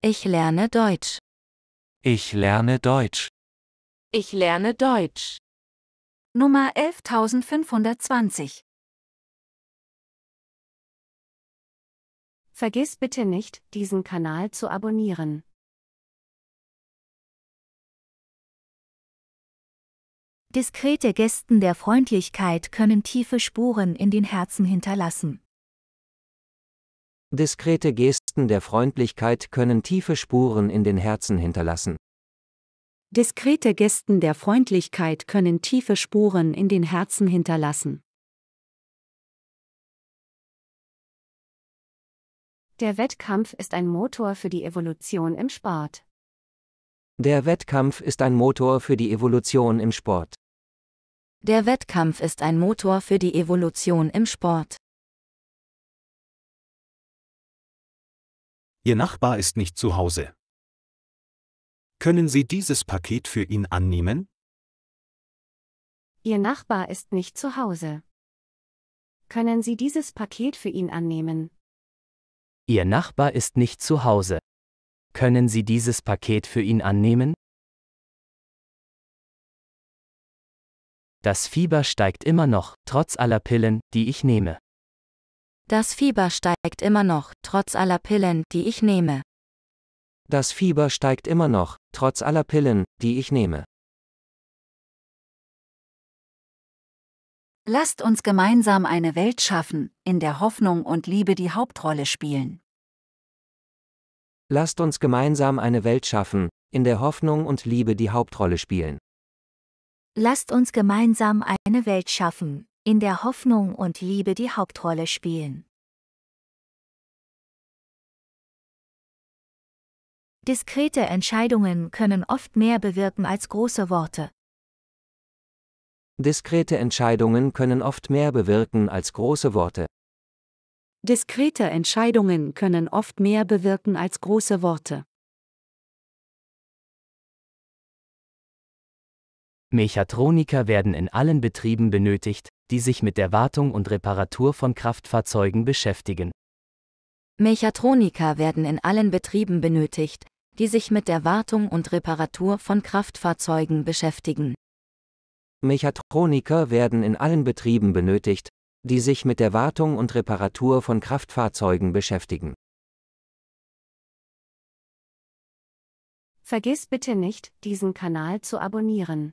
Ich lerne Deutsch. Ich lerne Deutsch. Ich lerne Deutsch. Nummer 11520. Vergiss bitte nicht, diesen Kanal zu abonnieren. Diskrete Gesten der Freundlichkeit können tiefe Spuren in den Herzen hinterlassen. Diskrete Gesten der Freundlichkeit können tiefe Spuren in den Herzen hinterlassen. Diskrete Gesten der Freundlichkeit können tiefe Spuren in den Herzen hinterlassen. Der Wettkampf ist ein Motor für die Evolution im Sport. Der Wettkampf ist ein Motor für die Evolution im Sport. Der Wettkampf ist ein Motor für die Evolution im Sport. Ihr Nachbar ist nicht zu Hause. Können Sie dieses Paket für ihn annehmen? Ihr Nachbar ist nicht zu Hause. Können Sie dieses Paket für ihn annehmen? Ihr Nachbar ist nicht zu Hause. Können Sie dieses Paket für ihn annehmen? Das Fieber steigt immer noch, trotz aller Pillen, die ich nehme. Das Fieber steigt immer noch, trotz aller Pillen, die ich nehme. Das Fieber steigt immer noch, trotz aller Pillen, die ich nehme. Lasst uns gemeinsam eine Welt schaffen, in der Hoffnung und Liebe die Hauptrolle spielen. Lasst uns gemeinsam eine Welt schaffen, in der Hoffnung und Liebe die Hauptrolle spielen. Lasst uns gemeinsam eine Welt schaffen, in der Hoffnung und Liebe die Hauptrolle spielen. Diskrete Entscheidungen können oft mehr bewirken als große Worte. Diskrete Entscheidungen können oft mehr bewirken als große Worte. Diskrete Entscheidungen können oft mehr bewirken als große Worte. Mechatroniker werden in allen Betrieben benötigt, die sich mit der Wartung und Reparatur von Kraftfahrzeugen beschäftigen. Mechatroniker werden in allen Betrieben benötigt, die sich mit der Wartung und Reparatur von Kraftfahrzeugen beschäftigen. Mechatroniker werden in allen Betrieben benötigt, die sich mit der Wartung und Reparatur von Kraftfahrzeugen beschäftigen. Vergiss bitte nicht, diesen Kanal zu abonnieren.